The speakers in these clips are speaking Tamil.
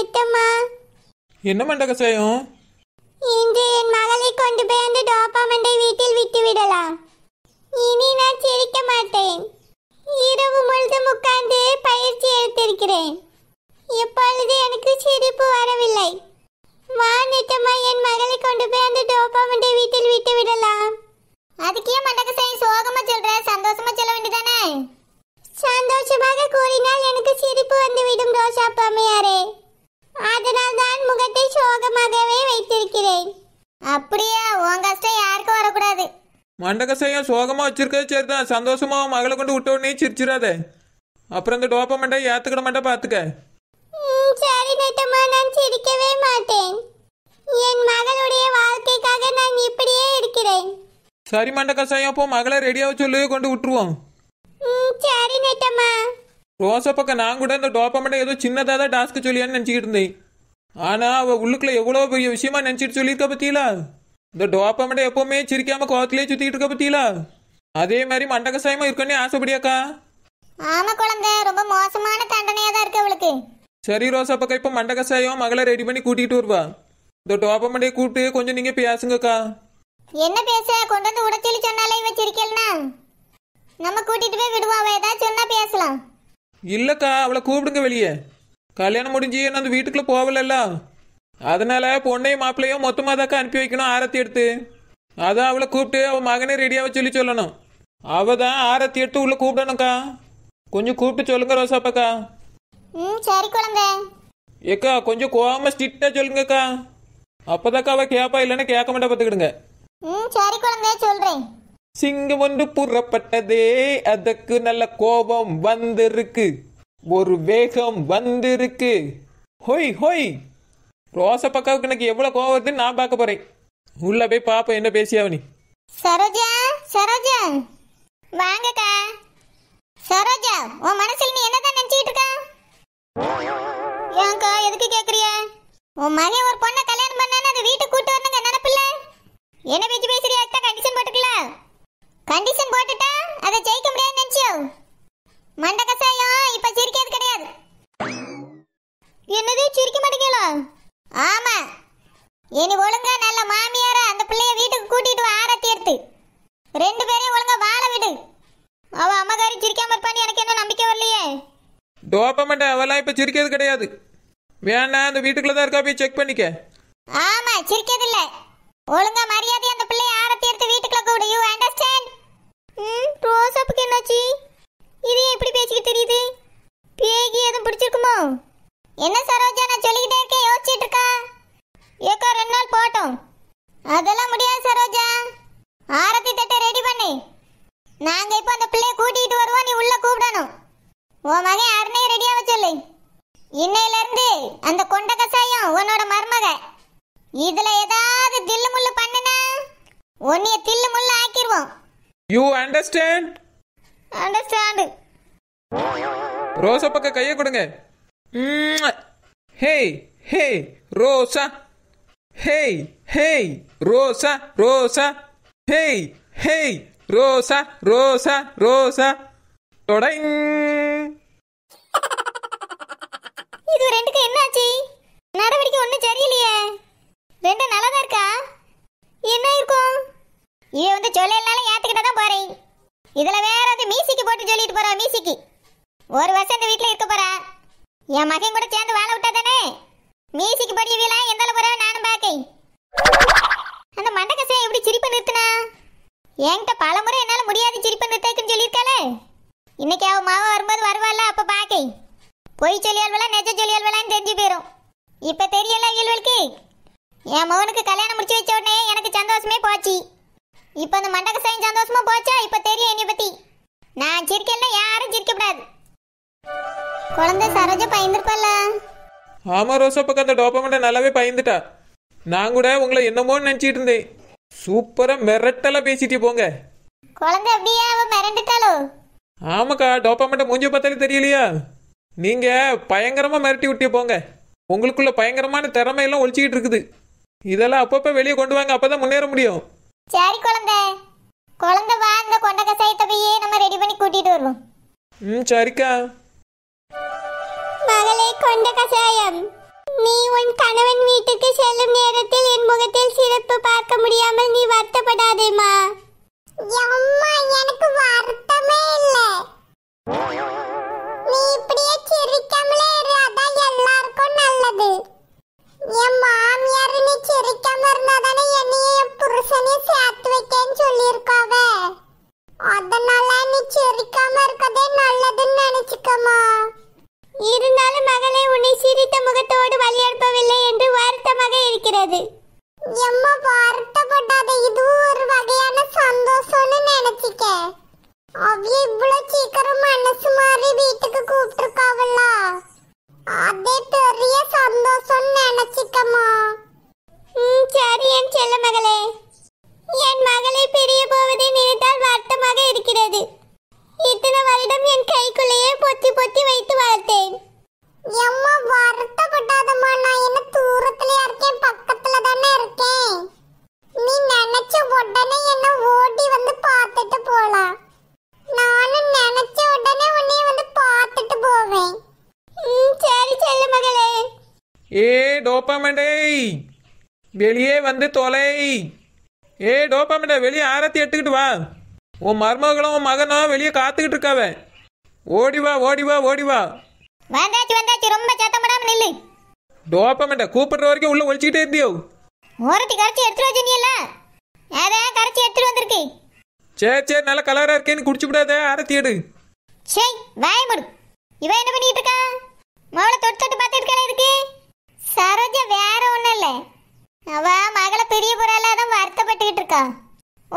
எட்டுமா என்ன மண்டகசாயம் இன்று என் மகளை கொண்டு போய் அந்த டோபாமண்டை வீட்டில் விட்டு விடலாம் இனி நான் சிரிக்க மாட்டேன் இரவு முழுதும் உட்கார்ந்து பயிற்சி எடுத்திருக்கிறேன் இப்பொழுது எனக்கு சிரிப்பு வரவில்லை வா நெட்டம்மா என் மகளை கொண்டு போய் அந்த டோபாமண்டை வீட்டில் விட்டு விடலாம் மண்டகசையா சோகமா வச்சிருக்கிறது சரிதான் சந்தோஷமா மகளை கொண்டு விட்ட சிரிச்சிடாதே அப்புறம் இந்த டோப்ப மண்டை ஏத்துக்கிட மாட்டேன் பாத்துக்க சரி நெட்டம்மா நான் சிரிக்கவே மாட்டேன் என் மகளுடைய வாழ்க்கைக்காக நான் இப்படியே இருக்கிறேன் சரி மண்டகசாயம் அப்போ மகளை ரெடியாக சொல்லி கொண்டு விட்டுருவோம் சரி நெட்டம்மா ரோசா பக்கம் நான் கூட இந்த டோப்பமெண்ட்டை ஏதோ சின்னதாக தான் டாஸ்க்கு சொல்லியான்னு நினச்சிக்கிட்டு இருந்தேன் ஆனால் அவள் உள்ளுக்குள்ள எவ்வளோ பெரிய விஷயமா நினச்சிட்டு சொல்லியிருக்க பத்தியிலா இந்த டோப்பா எப்பவுமே சிரிக்காம கோத்திலே சுத்திட்டு இருக்க பத்தியில அதே மாதிரி சாயமா இருக்கணும்னு ஆசைப்படியாக்கா ஆமா குழந்தை ரொம்ப மோசமான தண்டனையா தான் இருக்கு அவளுக்கு சரி ரோசா பக்கம் இப்ப சாயம் மகளை ரெடி பண்ணி கூட்டிட்டு வருவா இந்த டோப்பா கூப்பிட்டு கொஞ்சம் நீங்க பேசுங்கக்கா என்ன பேச கொண்டு வந்து உடச்சொல்லி சொன்னாலே வச்சிருக்கேன்னா நம்ம கூட்டிட்டு போய் விடுவா அவ ஏதாவது சொன்னா பேசலாம் இல்லக்கா அவளை கூப்பிடுங்க வெளியே கல்யாணம் முடிஞ்சு என்ன அந்த வீட்டுக்குள்ள போகலல்ல அதனால பொண்ணையும் மாப்பிள்ளையும் மொத்தமாக தாக்க அனுப்பி வைக்கணும் ஆரத்தி எடுத்து அதான் அவளை கூப்பிட்டு அவள் மகனே ரெடியாக சொல்லி சொல்லணும் அவள் தான் ஆரத்தி எடுத்து உள்ள கூப்பிடணும்க்கா கொஞ்சம் கூப்பிட்டு சொல்லுங்க ரோசாப்பாக்கா ம் சரி குழந்தை ஏக்கா கொஞ்சம் கோவமாக ஸ்ட்ரிக்டா சொல்லுங்கக்கா அப்போதாக்கா அவள் கேட்பா இல்லைன்னா கேட்க மாட்டா பார்த்துக்கிடுங்க ம் சரி குழந்தை சொல்றேன் சிங்கம் ஒன்று புறப்பட்டதே அதற்கு நல்ல கோபம் வந்திருக்கு ஒரு வேகம் வந்திருக்கு ஹொய் ஹொய் ரோச பக்காவுக்கு எனக்கு எவ்வளவு கோவம் வருதுன்னு நான் பார்க்க போறேன் உள்ள போய் பாப்ப என்ன பேசியா நீ சரோஜா சரோஜா வாங்கக்கா சரோஜா உன் மனசுல நீ என்னதான் நினைச்சிட்டு இருக்க ஏங்கா எதுக்கு கேக்குறிய உன் மகன் ஒரு பொண்ணை கல்யாணம் பண்ணான்னு அதை வீட்டுக்கு கூட்டு வரணுங்க நினைப்பில்ல என்ன பேச்சு டோப்பமெண்ட் அவெல்லாம் இப்ப சிரிக்கிறது கிடையாது வேணா அந்த வீட்டுக்குள்ள தான் இருக்கா போய் செக் பண்ணிக்க ஆமா சிரிக்கிறது இல்ல ஒழுங்கா மரியாதை அந்த பிள்ளை ஆரத்தி எடுத்து வீட்டுக்குள்ள கூடு யூ அண்டர்ஸ்டாண்ட் ம் ரோஸ் அப்புக்கு என்னாச்சு இது எப்படி பேசிக்கிட்டு தெரியுது பேகி எதுவும் பிடிச்சிருக்குமோ என்ன சரோஜா நான் உன்னைய தில்லு முள்ள ஆக்கிடுவோம் யூ அண்டர்ஸ்டாண்ட் அண்டர்ஸ்டாண்டு ரோசா பக்கம் கையை கொடுங்க ஹே ஹே ரோசா ஹே ஹே ரோசா ரோசா ஹே ஹே ரோசா ரோசா ரோசா தொடங்க சொல்லலனாலும் ஏத்துக்கிட்ட தான் போறேன் இதுல வேற வந்து மியூசிக்கு போட்டு சொல்லிட்டு போறா மியூசிக்கு ஒரு வருஷம் இந்த வீட்டுல இருக்க போறா என் மகன் கூட சேர்ந்து வாழ விட்டா தானே மீசிக்கு படிய வீலா எந்தால போறா நானும் பாக்கேன் அந்த மண்டகசை எப்படி சிரிப்பு நிறுத்தினா என்கிட்ட பல முறை என்னால் முடியாது சிரிப்பு நிறுத்தக்குன்னு சொல்லியிருக்காளே இன்னைக்கு அவள் மாவ வரும்போது வருவாள்ல அப்போ பாக்கே பொய் சொல்லியாள்வெல்லாம் நெஜம் சொல்லியாள்வெல்லாம் தெரிஞ்சு போயிடும் இப்போ தெரியல இயல்வளுக்கு என் மகனுக்கு கல்யாணம் முடிச்சு வச்ச உடனே எனக்கு சந்தோஷமே போச்சு இப்போ அந்த மண்டக சைன் சந்தோஷமா போச்சா இப்போ தெரியும் என்னை பத்தி நான் சிரிக்கல யாரும் கூடாது குழந்தை சரோஜ பயந்துருப்பல்ல ஆமா ரோசா பக்கம் அந்த டோப்பமெண்ட்டை நல்லாவே பயந்துட்டா நான் கூட உங்களை என்னமோ நினைச்சிட்டு இருந்தேன் சூப்பரா மிரட்டலா பேசிட்டு போங்க குழந்தை அப்படியே அவ மிரண்டுட்டாளோ ஆமாக்கா டோப்பமெண்ட்டை மூஞ்சி பார்த்தாலே தெரியலையா நீங்க பயங்கரமா மிரட்டி விட்டு போங்க உங்களுக்குள்ள பயங்கரமான திறமையெல்லாம் ஒழிச்சிக்கிட்டு இருக்குது இதெல்லாம் அப்பப்போ வெளியே கொண்டு வாங்க அப்பதான் முன்னேற முடியும் சரி குழந்தை குழந்தை வா இந்த கொண்ட கசாயத்தை போய் நம்ம ரெடி பண்ணி கூட்டிட்டு வருவோம் ம் சரிக்கா மகளே கொண்ட கசாயம் நீ உன் கணவன் வீட்டுக்கு செல்லும் நேரத்தில் என் முகத்தில் சிறப்பு பார்க்க முடியாமல் நீ வருத்தப்படாதேமா அம்மா எனக்கு வருத்தமே இல்ல நீ இப்படியே சிரிக்காமலே இரு அதான் எல்லாருக்கும் நல்லது என் நீ சிரிக்காம அதனால நீ சிரிக்காம இருக்கதே நல்லதுன்னு நினைச்சுக்கமா இருந்தாலும் மகளே உன்னை சிரித்த முகத்தோடு வழியனுப்பவில்லை என்று வருத்தமாக இருக்கிறது எம்மா வருத்தப்படாத இது ஒரு வகையான சந்தோஷம்னு நினைச்சிக்க அவ்விய இவ்வளவு சீக்கிரம் மனசு டோப்பாமண்டை வெளியே வந்து தொலை ஏ டோப்பாமண்டை வெளியே ஆரத்தி எடுத்துக்கிட்டு வா உன் மருமகளும் உன் மகனும் வெளியே காத்துக்கிட்டு இருக்காவ ஓடி வா ஓடி வா ஓடி வா வந்தாச்சு வந்தாச்சு ரொம்ப சத்தம் போடாம நில்லு டோப்பாமண்டை கூப்பிடுற வரைக்கும் உள்ள ஒழிச்சுக்கிட்டே இருந்தியோ ஓரத்தி கரைச்சி எடுத்துட்டு வச்சினியல்ல அதான் கரைச்சி எடுத்துட்டு வந்திருக்கு சரி சரி நல்ல கலரா இருக்கேன்னு குடிச்சு விடாத ஆரத்தி எடு சே வாய் முடு இவன் என்ன பண்ணிட்டு இருக்கா மாவளை தொட்டு தொட்டு பார்த்துட்டு இருக்கா இருக்கு சரோஜா வேற ஒன்றும் இல்லை அவ மகளை பெரிய பொறால தான் வருத்தப்பட்டுக்கிட்டு இருக்கா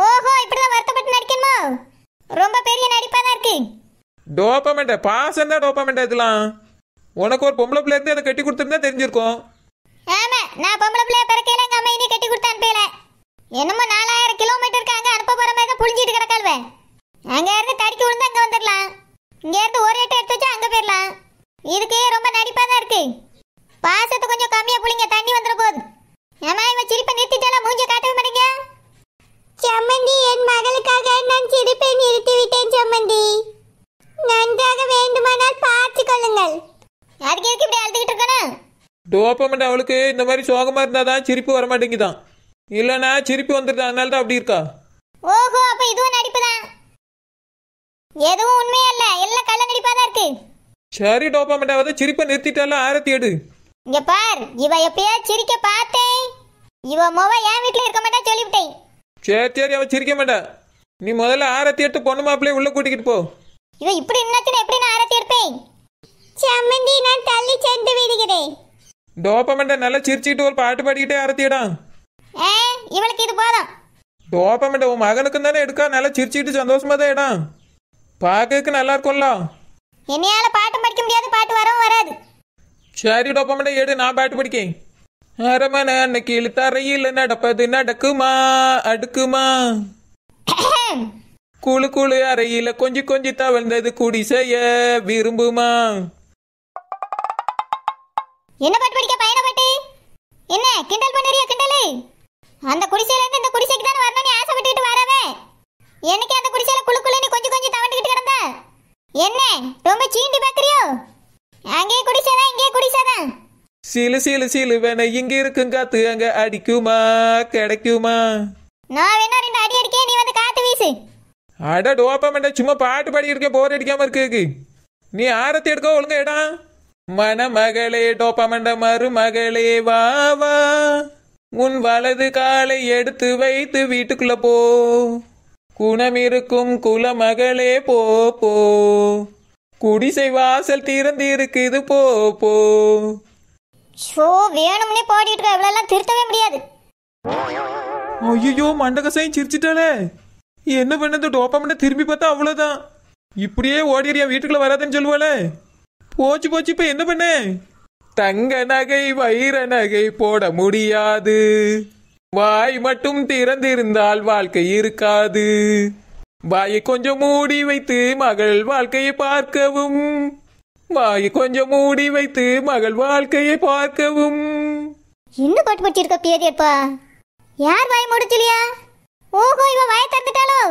ஓஹோ இப்படிதான் வருத்தப்பட்டு நடிக்கணுமா ரொம்ப பெரிய நடிப்பாக தான் இருக்கு டோப்பமெண்ட பாசம் தான் டோப்பமெண்ட இதெல்லாம் உனக்கு ஒரு பொம்பளை பிள்ளை இருந்து அதை கட்டி கொடுத்துருந்தா தெரிஞ்சிருக்கும் ஆமா நான் பொம்பளை பிள்ளைய பிறக்கையில எங்க அம்மா இனி கட்டி கொடுத்து அனுப்பல என்னமோ நாலாயிரம் கிலோமீட்டருக்கு அங்க அனுப்ப போற மாதிரி புழிஞ்சிட்டு கிடக்காளுவேன் அங்க இருந்து தடிக்கு விழுந்து அங்க வந்துடலாம் இங்க இருந்து ஒரே எட்டு எடுத்து வச்சு அங்க போயிடலாம் இதுக்கே ரொம்ப நடிப்பா தான் இருக்கு பாசத்து கொஞ்சம் கம்மியா புளிங்க தண்ணி வந்துட போகுது ஏமா இவன் சிரிப்பை நிறுத்திட்டாலும் மூஞ்ச காட்டவே மாட்டேங்க சம்மந்தி என் மகளுக்காக நான் சிரிப்பை நிறுத்தி விட்டேன் சம்மந்தி நன்றாக வேண்டுமானால் பார்த்து கொள்ளுங்கள் அதுக்கு எதுக்கு இப்படி அழுதுகிட்டு இருக்கணும் டோப்பமெண்ட் அவளுக்கு இந்த மாதிரி சோகமா இருந்தா தான் சிரிப்பு வர மாட்டேங்குதான் இல்லனா சிரிப்பு வந்துருது அதனால தான் அப்படி இருக்கா ஓஹோ அப்ப இதுவும் நடிப்பு தான் எதுவும் உண்மையா இல்ல எல்லாம் கள்ள நடிப்பா தான் இருக்கு சரி டோப்பமெண்ட் அவத சிரிப்பை நிறுத்திட்டாலும் ஆரத்தி எடு இங்க பார் இவ எப்பயா சிரிக்க பார்த்தேன் இவ மொவ என் வீட்ல இருக்க மாட்டா சொல்லிவிட்டேன் சரி சரி அவ சிரிக்க மாட்டா நீ முதல்ல ஆரத்தி எடுத்து பொண்ணு மாப்பிள்ளைய உள்ள கூட்டிக்கிட்டு போ இவ இப்படி நின்னாச்சுன்னா எப்படி நான் ஆரத்தி எடுப்பேன் சம்மந்தி நான் தள்ளி சென்று விடுகிறேன் டோப்பமெண்ட நல்லா சிரிச்சுக்கிட்டு ஒரு பாட்டு பாடிக்கிட்டே ஆரத்திடா ஏ இவளுக்கு இது போதும் டோப்பமெண்ட உன் மகனுக்கு தானே எடுக்கா நல்லா சிரிச்சுக்கிட்டு சந்தோஷமா தான் இடம் பார்க்கறதுக்கு நல்லா இருக்கும்ல என்னையால பாட்டு படிக்க முடியாது பாட்டு வரவும் வராது சரிடா பொம்மனை எடு நான் பாட்டு படிக்கேன் அரமனை அன்னைக்கு இழுத்தறையில் நடப்பது நடக்குமா அடுக்குமா குழு குழு அறையில கொஞ்சி கொஞ்சி தவழ்ந்தது குடி செய்ய விரும்புமா என்ன பாட்டு படிக்க பையன பாட்டு என்ன கிண்டல் பண்ணுறியா கிண்டலு அந்த குடிசையில இருந்து இந்த குடிசைக்கு தான் வரணும்னு ஆசைப்பட்டுட்டு வரவே என்னைக்கு அந்த குடிசையில குழு குழு நீ கொஞ்சம் கொஞ்சம் தவண்டுகிட்டு கிடந்த என்ன ரொம்ப சீண்டி பாக்குறியோ அங்கேயே குடி போலீசாதான் சிலு சிலு சிலு வேணா இங்க இருக்கும் காத்து அங்க அடிக்குமா கிடைக்குமா நான் வேணா ரெண்டு அடி அடிக்கே நீ வந்து காத்து வீசு அட டோப்பமெண்டா சும்மா பாட்டு பாடி இருக்க போர் அடிக்காம இருக்கு நீ ஆரத்தி எடுக்க ஒழுங்க இடம் மணமகளே டோப்பமெண்ட மருமகளே வா வா உன் வலது காலை எடுத்து வைத்து வீட்டுக்குள்ள போ குணம் இருக்கும் குலமகளே போ போ குடிசை வாசல் திறந்து இருக்குது போ போ ஷோ வேணும்னே பாடிட்டு இருக்க இவ்வளவு திருத்தவே முடியாது ஐயோ மண்டகசாயும் சிரிச்சிட்டாலே என்ன பண்ணது டோப்பாமட்ட திரும்பி பார்த்தா அவ்வளோதான் இப்படியே ஓடிறியா வீட்டுக்குள்ள வராதுன்னு சொல்லுவாளே போச்சு போச்சு இப்போ என்ன பண்ண தங்க நகை வைர நகை போட முடியாது வாய் மட்டும் திறந்திருந்தால் வாழ்க்கை இருக்காது வாயை கொஞ்சம் மூடி வைத்து மகள் வாழ்க்கையை பார்க்கவும் வாயை கொஞ்சம் மூடி வைத்து மகள் வாழ்க்கையை பார்க்கவும் இன்னும் கொட்டு பிடிச்சிருக்க பேதியப்பா யார் வாய் முடிச்சிலியா ஓஹோ இவ வாயை திறந்துட்டாளோ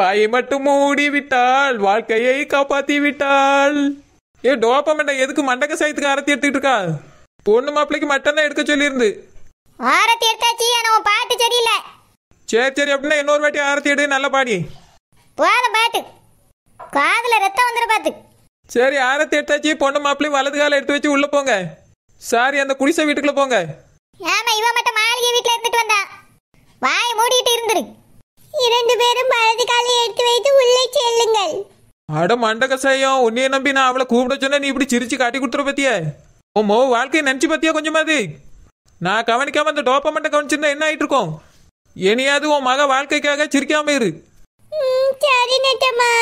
வாயை மட்டும் மூடி விட்டால் வாழ்க்கையை காப்பாத்தி விட்டாள் ஏ டோப்பா எதுக்கு மண்டக சைத்துக்கு அரத்தி எடுத்துக்கிட்டு இருக்கா பொண்ணு மாப்பிள்ளைக்கு மட்டும் தான் எடுக்க சொல்லியிருந்து ஆரத்தி எடுத்தாச்சு பாட்டு சரியில்லை சரி சரி அப்படின்னா இன்னொரு வாட்டி ஆரத்தி எடு நல்ல பாடி போத பாட்டு காதுல ரத்தம் வந்துட பாத்து சரி ஆரத்தி எடுத்தாச்சு பொண்ணு மாப்பிளையும் வலது கால எடுத்து வச்சு உள்ள போங்க சாரி அந்த குடிசை வீட்டுக்குள்ள போங்க ஆமா இவன் மட்டும் மாளிகை வீட்ல இருந்துட்டு வந்தா வாய் மூடிட்டு இருந்துரு இரண்டு பேரும் வலது காலை எடுத்து வைத்து உள்ளே செல்லுங்கள் அட மண்டகசாயம் உன்னைய நம்பி நான் அவளை கூப்பிட சொன்னா நீ இப்படி சிரிச்சு காட்டி கொடுத்துற பத்தியா உன் மோ வாழ்க்கையை நினைச்சு பத்தியா கொஞ்சமாது நான் கவனிக்காம அந்த மட்டும் கவனிச்சிருந்தா என்ன ஆயிட்டு இருக்கோம் இனியாவது உன் மக வாழ்க்கைக்காக சிரிக்காம இரு சரி நட்டம்மா